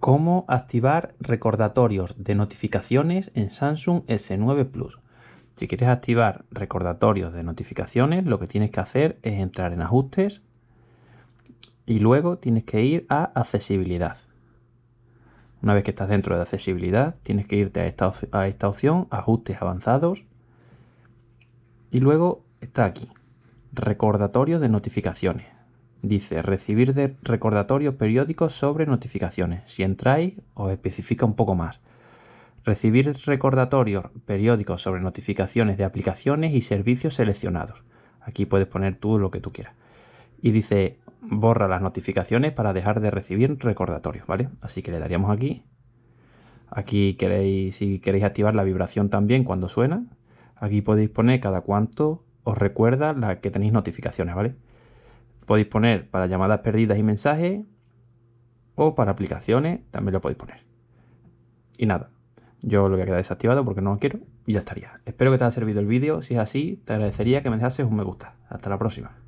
cómo activar recordatorios de notificaciones en Samsung S9 Plus. Si quieres activar recordatorios de notificaciones, lo que tienes que hacer es entrar en ajustes y luego tienes que ir a accesibilidad. Una vez que estás dentro de accesibilidad, tienes que irte a esta, a esta opción, ajustes avanzados, y luego está aquí, recordatorios de notificaciones. Dice, recibir de recordatorios periódicos sobre notificaciones. Si entráis, os especifica un poco más. Recibir recordatorios periódicos sobre notificaciones de aplicaciones y servicios seleccionados. Aquí puedes poner tú lo que tú quieras. Y dice, borra las notificaciones para dejar de recibir recordatorios, ¿vale? Así que le daríamos aquí. Aquí queréis, si queréis activar la vibración también cuando suena. Aquí podéis poner cada cuánto os recuerda la que tenéis notificaciones, ¿vale? Podéis poner para llamadas perdidas y mensajes o para aplicaciones, también lo podéis poner. Y nada, yo lo voy a quedar desactivado porque no lo quiero y ya estaría. Espero que te haya servido el vídeo, si es así, te agradecería que me dejases un me gusta. Hasta la próxima.